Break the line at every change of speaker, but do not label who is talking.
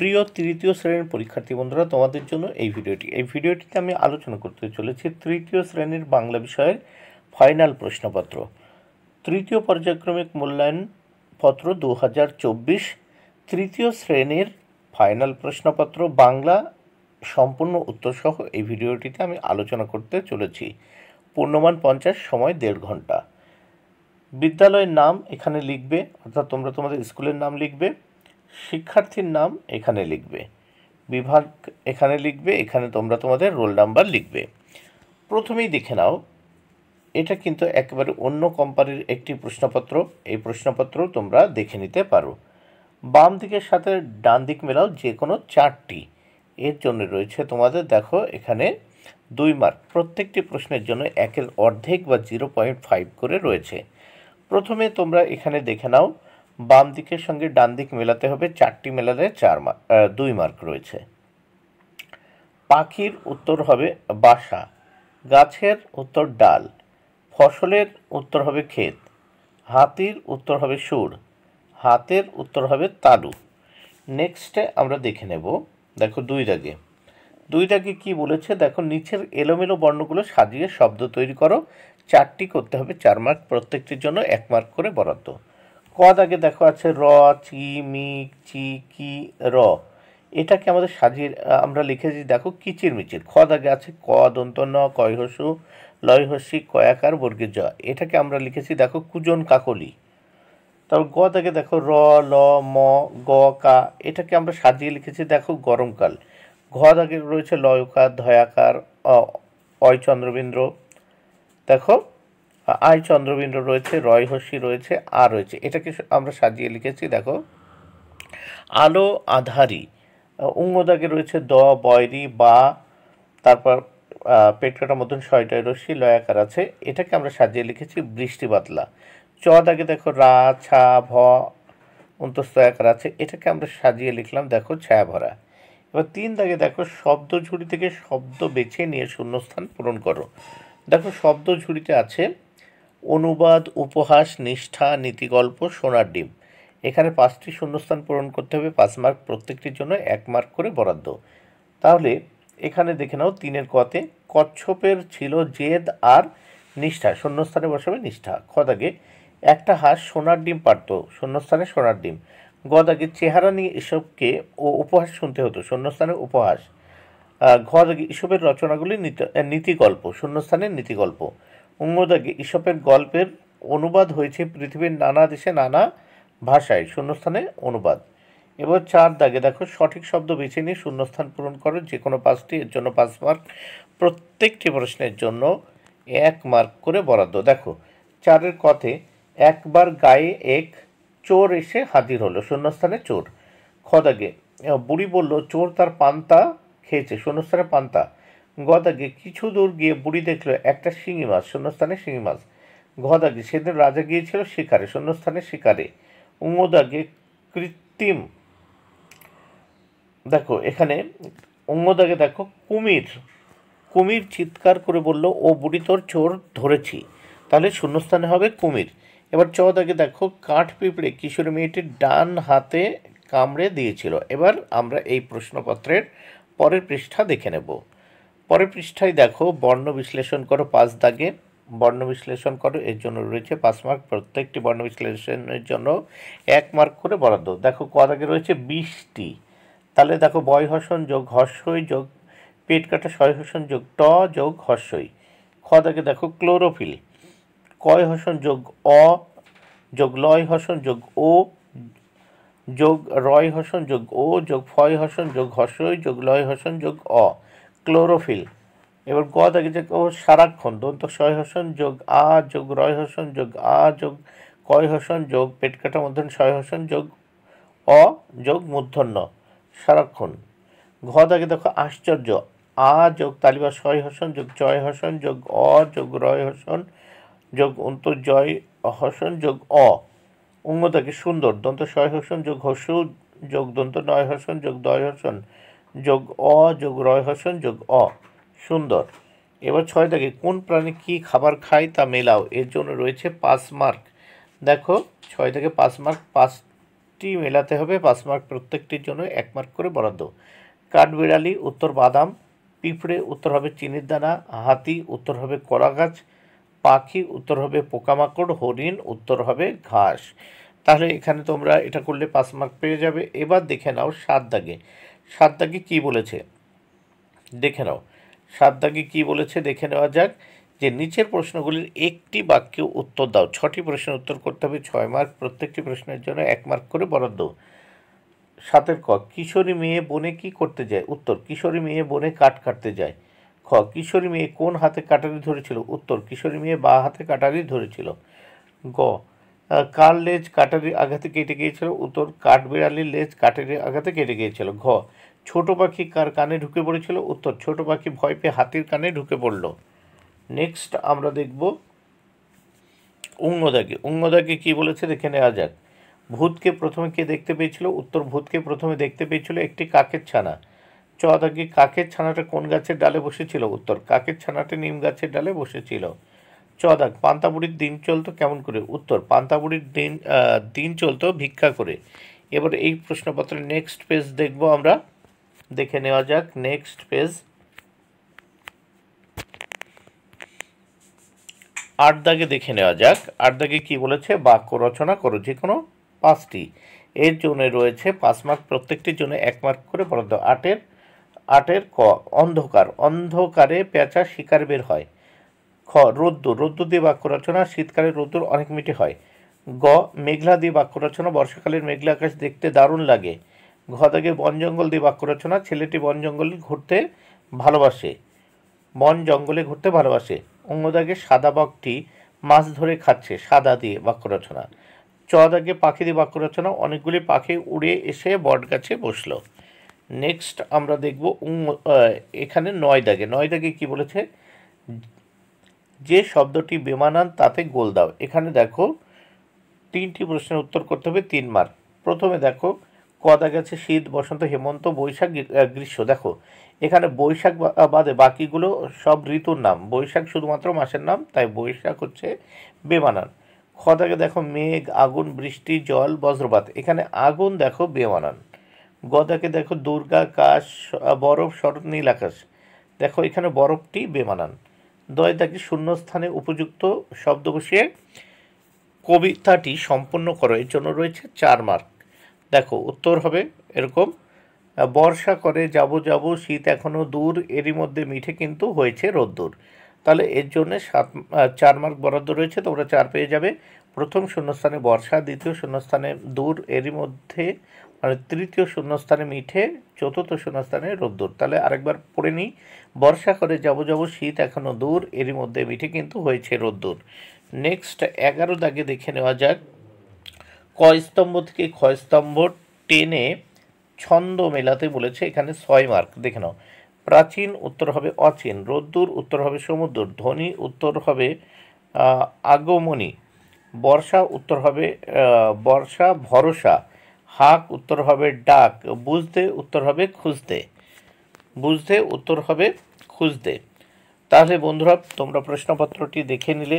প্রিয় তৃতীয় শ্রেণীর পরীক্ষার্থী বন্ধুরা তোমাদের জন্য এই ভিডিওটি এই ভিডিওটিতে আমি আলোচনা করতে চলেছি তৃতীয় শ্রেণীর বাংলা বিষয়ের ফাইনাল প্রশ্নপত্র তৃতীয় পর্যায়ক্রমিক মূল্যায়ন পত্র দু তৃতীয় শ্রেণীর ফাইনাল প্রশ্নপত্র বাংলা সম্পূর্ণ উত্তরসহ এই ভিডিওটিতে আমি আলোচনা করতে চলেছি পূর্ণমান পঞ্চাশ সময় দেড় ঘন্টা বিদ্যালয়ের নাম এখানে লিখবে অর্থাৎ তোমরা তোমাদের স্কুলের নাম লিখবে শিক্ষার্থীর নাম এখানে লিখবে বিভাগ এখানে লিখবে এখানে তোমরা তোমাদের রোল নাম্বার লিখবে প্রথমেই দেখে নাও এটা কিন্তু একেবারে অন্য কোম্পানির একটি প্রশ্নপত্র এই প্রশ্নপত্র তোমরা দেখে নিতে পারো বাম দিকের সাথে ডান দিক মেলাও যে কোনো চারটি এর জন্য রয়েছে তোমাদের দেখো এখানে দুই মার্ক প্রত্যেকটি প্রশ্নের জন্য একের অর্ধেক বা জিরো পয়েন্ট ফাইভ করে রয়েছে প্রথমে তোমরা এখানে দেখে নাও বাম দিকের সঙ্গে ডান দিক মেলাতে হবে চারটি মেলালে চার দুই মার্ক রয়েছে পাখির উত্তর হবে বাসা গাছের উত্তর ডাল ফসলের উত্তর হবে ক্ষেত হাতির উত্তর হবে সুর হাতের উত্তর হবে তালু নেক্সটে আমরা দেখে নেব দেখো দুই দাগে দুই দাগে কি বলেছে দেখো নিচের এলোমেলো বর্ণগুলো সাজিয়ে শব্দ তৈরি করো চারটি করতে হবে চার মার্ক প্রত্যেকটির জন্য এক মার্ক করে বরাদ্দ কদ আগে দেখো আছে র চি মি চি কি র এটাকে আমাদের সাজিয়ে আমরা লিখেছি দেখো কিচির মিচির খ দাগে আছে ক দন্ত ন কয় হসু লয় হসি কয়াকার বর্গে জ এটাকে আমরা লিখেছি দেখো কুজন কাকলি তারপর গ দাগে দেখো র ল ম গ কা এটাকে আমরা সাজিয়ে লিখেছি দেখো গরমকাল ঘ দাগে রয়েছে লয়কার ধয়াকার চন্দ্রবিন্দ্র দেখো আই চন্দ্রবিন্দ রয়েছে রয় হসি রয়েছে আর রয়েছে এটাকে আমরা সাজিয়ে লিখেছি দেখো আলো আধারি উঙ্গদাগে রয়েছে দ বয়রি বা তারপর পেটকাটা মতন ছয়টায় রশ্মি লয়াকার আছে এটাকে আমরা সাজিয়ে লিখেছি বৃষ্টি বাতলা চ দাগে দেখো রা ছা ভ অন্তস্থ আকার আছে এটাকে আমরা সাজিয়ে লিখলাম দেখো ছায়া ভরা এবার তিন দাগে দেখো শব্দ ঝুড়ি থেকে শব্দ বেছে নিয়ে শূন্যস্থান পূরণ করো দেখো শব্দ ঝুড়িতে আছে অনুবাদ উপহাস নিষ্ঠা নীতিগল্প সোনার ডিম এখানে পাঁচটি শূন্যস্থান পূরণ করতে হবে পাঁচ মার্ক প্রত্যেকটির জন্য এক মার্ক করে বরাদ্দ তাহলে এখানে দেখে নাও তিনের কতে কচ্ছপের ছিল জেদ আর নিষ্ঠা শূন্যস্থানে বসাবে নিষ্ঠা খদাকে একটা হাঁস সোনার ডিম পারত শূন্যস্থানে সোনার ডিম গদাগে চেহারা নিয়ে এসবকে ও উপহাস শুনতে হতো শূন্যস্থানে উপহাস ঘদাকে এসবের রচনাগুলি নীতি গল্প শূন্যস্থানে নীতিগল্প অঙ্গদাগে ইসপের গল্পের অনুবাদ হয়েছে পৃথিবীর নানা দেশে নানা ভাষায় শূন্যস্থানে অনুবাদ এবার চার দাগে দেখো সঠিক শব্দ বেছে নিয়ে শূন্যস্থান পূরণ করো যে কোনো পাঁচটি এর জন্য পাঁচ মার্ক প্রত্যেকটি প্রশ্নের জন্য এক মার্ক করে বরাদ্দ দেখো চারের কথে একবার গায়ে এক চোর এসে হাজির হলো শূন্যস্থানে চোর খদাগে বুড়ি বলল চোর তার পান্তা খেয়েছে শূন্যস্থানে পান্তা গদাগে কিছু দূর গিয়ে বুড়ি দেখল একটা শিঙি মাছ শূন্যস্থানে শিঙি মাছ গদাকে সেদিন রাজা গিয়েছিল শিকারে শূন্যস্থানে শিকারে উঙ্গদাগে কৃত্রিম দেখো এখানে উঙ্গদাগে দেখো কুমির কুমির চিৎকার করে বলল ও বুড়ি তোর চোর ধরেছি তাহলে শূন্যস্থানে হবে কুমির এবার চ দেখো কাঠ পিঁপড়ে কিশোর মেয়েটির ডান হাতে কামড়ে দিয়েছিল এবার আমরা এই প্রশ্নপত্রের পরের পৃষ্ঠা দেখে নেব পরের পৃষ্ঠায় দেখো বর্ণ বিশ্লেষণ করো পাঁচ দাগে বর্ণ বিশ্লেষণ করো এর জন্য রয়েছে পাঁচ মার্ক প্রত্যেকটি বর্ণ বিশ্লেষণের জন্য এক মার্ক করে বরাদ্দ দেখো ক দাগে রয়েছে বিশটি তাহলে দেখো বয় হসন যোগ হর্ষই যোগ পেট কাটা সয় হসন যোগ ট যোগ হর্ষই খ দাগে দেখো ক্লোরোফিল কয় হসন যোগ অ যোগ লয় হসন যোগ ও যোগ রয় হসন যোগ ও যোগ ফয় হসন যোগ হর্ষই যোগ লয় হসন যোগ অ ক্লোরোফিল এবার গ থেকে যে সারাক্ষণ দন্ত সয় হসন যোগ আ যোগ রয় হসন যোগ আ যোগ কয় হসন যোগ পেট কাটা মধ্যন সয় হসন যোগ অ যোগ মূর্ধন্য সারাক্ষণ ঘ থেকে দেখো আশ্চর্য আ যোগ তালিবা সয় হসন যোগ জয় হসন যোগ অ যোগ রয় হসন যোগ অন্ত জয় হসন যোগ অ অঙ্গ থেকে সুন্দর দন্ত সয় হসন যোগ হসু যোগ দন্ত নয় হসন যোগ দয় হসন যোগ অ যোগ রয় হসন যোগ অ সুন্দর এবার ছয় দাগে কোন প্রাণী কি খাবার খায় তা মেলাও এর জন্য রয়েছে পাঁচ মার্ক দেখো ছয় থেকে পাঁচ মার্ক পাঁচটি মেলাতে হবে পাঁচ মার্ক প্রত্যেকটির জন্য এক মার্ক করে বরাদ্দ কাঠবিড়ালি উত্তর বাদাম পিঁপড়ে উত্তর হবে চিনির দানা হাতি উত্তর হবে কলা গাছ পাখি উত্তর হবে পোকামাকড় হরিণ উত্তর হবে ঘাস তাহলে এখানে তোমরা এটা করলে পাঁচ মার্ক পেয়ে যাবে এবার দেখে নাও সাত দাগে সাত কি কী বলেছে দেখে নাও সাত কি কী বলেছে দেখে নেওয়া যাক যে নিচের প্রশ্নগুলির একটি বাক্যে উত্তর দাও ছটি প্রশ্নের উত্তর করতে হবে ছয় মার্ক প্রত্যেকটি প্রশ্নের জন্য এক মার্ক করে বরাদ্দ সাতের ক কিশোরী মেয়ে বনে কি করতে যায় উত্তর কিশোরী মেয়ে বনে কাঠ কাটতে যায় খ কিশোরী মেয়ে কোন হাতে কাটারি ধরেছিল উত্তর কিশোরী মেয়ে বা হাতে কাটারি ধরেছিল গ কার লেজ কাটারি আঘাতে কেটে গিয়েছিল উত্তর কাঠবিড়ালির লেজ কাটারি আঘাতে কেটে গিয়েছিল ঘ ছোট পাখি কার কানে ঢুকে পড়েছিল উত্তর ছোট পাখি ভয় পেয়ে হাতির কানে ঢুকে পড়ল নেক্সট আমরা দেখব উঙ্গদাকে উঙ্গদাকে কি বলেছে দেখে নেওয়া যাক ভূতকে প্রথমে কে দেখতে পেয়েছিল উত্তর ভূতকে প্রথমে দেখতে পেয়েছিল একটি কাকের ছানা চদাকে কাকের ছানাটা কোন গাছের ডালে বসেছিল উত্তর কাকের ছানাটি নিম গাছের ডালে বসেছিল চ দাগ পান্তাবুড়ির দিন চলতো কেমন করে উত্তর পান্তাবুড়ির দিন দিন চলতো ভিক্ষা করে এবার এই প্রশ্নপত্রের নেক্সট পেজ দেখব আমরা দেখে নেওয়া যাক নেক্সট পেজ আট দাগে দেখে নেওয়া যাক আট দাগে কী বলেছে বাক্য রচনা করো যে কোনো পাঁচটি এর জন্য রয়েছে পাঁচ মার্ক প্রত্যেকটির জন্য এক মার্ক করে বরাদ্দ আটের আটের ক অন্ধকার অন্ধকারে পেঁচা শিকার বের হয় খ রোদ্দুর রোদ্দুর দিয়ে বাক্য রচনা শীতকালে রোদ্দুর অনেক মিটে হয় গ মেঘলা দিয়ে বাক্য রচনা বর্ষাকালের মেঘলা আকাশ দেখতে দারুণ লাগে ঘ থেকে বন জঙ্গল দিয়ে বাক্য রচনা ছেলেটি বন জঙ্গলে ঘুরতে ভালোবাসে বন জঙ্গলে ঘুরতে ভালোবাসে অন্যদাকে সাদা বাঘটি মাছ ধরে খাচ্ছে সাদা দিয়ে বাক্য রচনা চ দাগে পাখি দিয়ে বাক্য রচনা অনেকগুলি পাখি উড়ে এসে বটগাছে বসলো নেক্সট আমরা দেখব এখানে নয় দাগে নয় দাগে কী বলেছে যে শব্দটি বেমানান তাতে গোল দাও এখানে দেখো তিনটি প্রশ্নের উত্তর করতে হবে তিন মার্ক প্রথমে দেখো কদা গেছে শীত বসন্ত হেমন্ত বৈশাখ গ্রীষ্ম দেখো এখানে বৈশাখ বাদে বাকিগুলো সব ঋতুর নাম বৈশাখ শুধুমাত্র মাসের নাম তাই বৈশাখ হচ্ছে বেমানান খদাকে দেখো মেঘ আগুন বৃষ্টি জল বজ্রপাত এখানে আগুন দেখো বেমানান গদাকে দেখো দুর্গা কাশ বরফ শরৎ নীল আকাশ দেখো এখানে বরফটি বেমানান দয় দাগি শূন্যস্থানে উপযুক্ত বসিয়ে কবিতাটি সম্পন্ন করো এর জন্য রয়েছে চার মার্ক দেখো উত্তর হবে এরকম বর্ষা করে যাব যাব শীত এখনও দূর এরই মধ্যে মিঠে কিন্তু হয়েছে রোদ্দুর তাহলে এর জন্যে সাত চার মার্ক বরাদ্দ রয়েছে তোমরা চার পেয়ে যাবে প্রথম শূন্যস্থানে বর্ষা দ্বিতীয় শূন্যস্থানে দূর এরই মধ্যে আর তৃতীয় শূন্যস্থানে মিঠে চতুর্থ শূন্যস্থানে রোদ্দুর তাহলে আরেকবার পড়ে নিই বর্ষা করে যাব যাব শীত এখনও দূর এরই মধ্যে মিঠে কিন্তু হয়েছে রোদ্দুর নেক্সট এগারো দাগে দেখে নেওয়া যাক কয়স্তম্ভ থেকে ক্ষয়স্তম্ভ টেনে ছন্দ মেলাতে বলেছে এখানে ছয় মার্ক দেখে নাও প্রাচীন উত্তর হবে অচীন রোদ্দুর উত্তর হবে সমুদ্র ধ্বনি উত্তর হবে আগমনী বর্ষা উত্তর হবে বর্ষা ভরসা হাক উত্তর হবে ডাক বুঝতে উত্তর হবে খুঁজতে বুঝতে উত্তর হবে খুঁজতে তাহলে বন্ধুরা তোমরা প্রশ্নপত্রটি দেখে নিলে